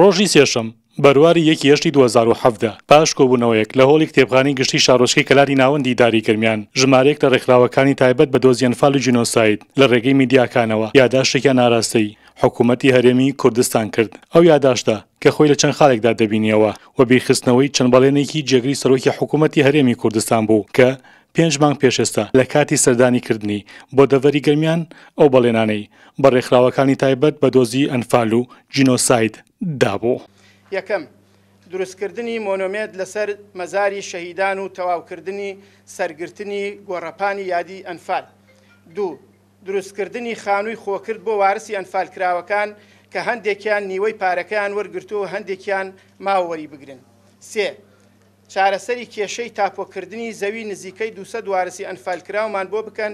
ڕۆژی سێشم بەرواری یەکی هشتی 2017 پاش کۆبوونەوەیەک لە هۆڵی کتێبخانی گشتی شارۆچکی کەلاری ناوەندی داریکردمیان ژمارێک لە ڕێکخراوەکانی تایبەت بە دۆزیەنفال و جینۆساید لە ڕێگەی میدیاکانەوە یاداشتێکیان ناراستەی حکوومەتتی هەرێمی کوردستان کرد ئەو یاداشتا کە خۆی لە چەند خاڵێکدا دەبینیەوە و بیخستنەوەی چەند بەڵێنێکی جێگری سەرۆکی حکوومەتتی هەرێمی کوردستان بوو کە پێنج مانگ پێشێستا لە کاتی سەردانیکردنی بۆ دەڤری گەرمیان ئەو بەڵێنانەی بە ڕێکخراوەکانی تایبەت بە دۆزی ئەنفال و جینۆساید دابوو یەکەم دروستکردنی مۆنۆمێت لەسەر مەزاری شەهیددان و تەواوکردنی سەرگرتنی گۆڕەپانی یادی ئەنفال دوو دروستکردنی خانووی خۆکرد بۆ وارسی ئەنفالکراوەکان کە هەندێکیان نیوەی پارەکەیان وەرگرتووە هەندێکیان ماوەری بگرن سێ چارەسەری کێشەی تاپۆکردنی زەوی نزیکەی دوسە دوارسی ئەنفالکراومان بۆ بکەن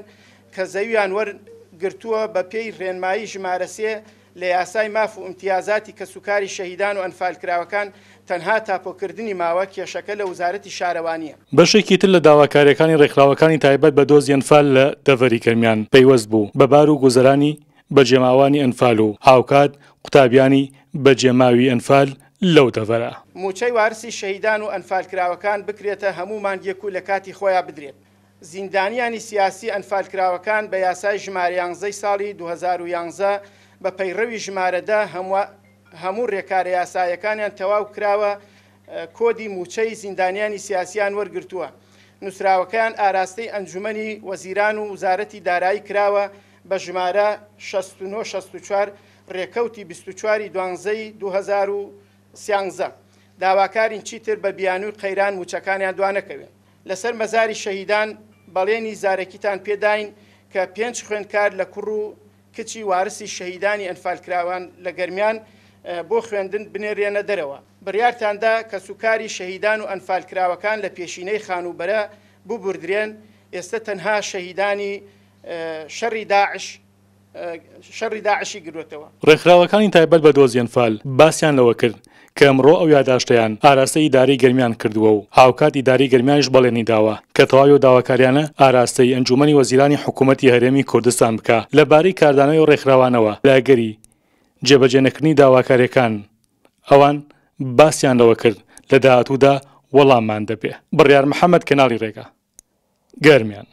کە زەویان وەرگرتووە بە پێی ڕێنمایی ژمارەسێ لە یاسای ماف و امتیازاتی کە سوکاری شەهیدان و ئەنفالکراوەکان تەنها تاپۆکردنی ماوە کێشەکە لە وزارەتی شارەوانیە بەشێکی تر لە داواکاریەکانی ڕێکخراوەکانی تایبەت بە دۆزیەنفال لە دەڤری کەرمیان پەیوەست بوو بەبار و گوزرانی بە جێماوانی ئەنفال و هاوکات قوتابیانی بە جێماوی ئەنفال لەو دەڤرە موچەی وارسی شەیدان و ئەنفالکراوەکان بکرێتە هەمومان یەک و لە کاتی خۆیان بدرێت زیندانیانی سیاسی ئەنفالکراوەکان بە یاسای ژمارە یانزەی ساڵی 2011 بە پەیڕەوی ژمارەدا هەموو ڕێکارە یاسایەکانیان تەواو کراوە کۆدی موچەی زیندانیانی سیاسیان وەرگرتووە. نووسراوەکان ئاراستەی ئەنجومی وەزیران و وزارەتی دارایی کراوە بە ژمارە 1664 ڕێکەوتی 24 دوانزەی 2013 داواکارین چیتر بە بیانوی قەیران موچەکانیان دوانەکەوێت لەسەر مەزاری شەهیدان بەڵێنی زارەکیتان پێداین کە پێنج خوێندکار لە کوڕ و کچی وارسی شەهیدانی ئەنفالکراوان لە گەرمیان بۆ خوێندن بنێرێنە دەرەوە بڕارتاندا کە سوکاری شەهیدان و ئەنفالکراوەکان لە پێشینەی خانوبەرە ببوردرێن ئێستا تەنها شەهیدانی شەڕی داعش شەڕی داعشی گرێتەوە ڕێکخراوەکانی تایبەت بە دۆزیەنفال باسییان لەوە کرد کە ئەمڕۆ ئەو یاداشتیان ئاراستە ئیداری گرمیان کردووە و هاوکات ئیداری گرمیانش بەڵێنی داوە کە تەواوی و داواکاریانە ئاراستەی ئەنجومی وەزیرانی حکوومەتتی هەرێمی کوردستان بکە لەبارەی کاردانەوەی و ڕێکخراوانەوە لاگەری جێبەجێنەکردنی داواکاریەکان ئەوان باسییانەوە کرد لە داهاتوودا وەڵاممان دەبێ بڕیار محەممەد کەناڵی ڕێگا گەرمیان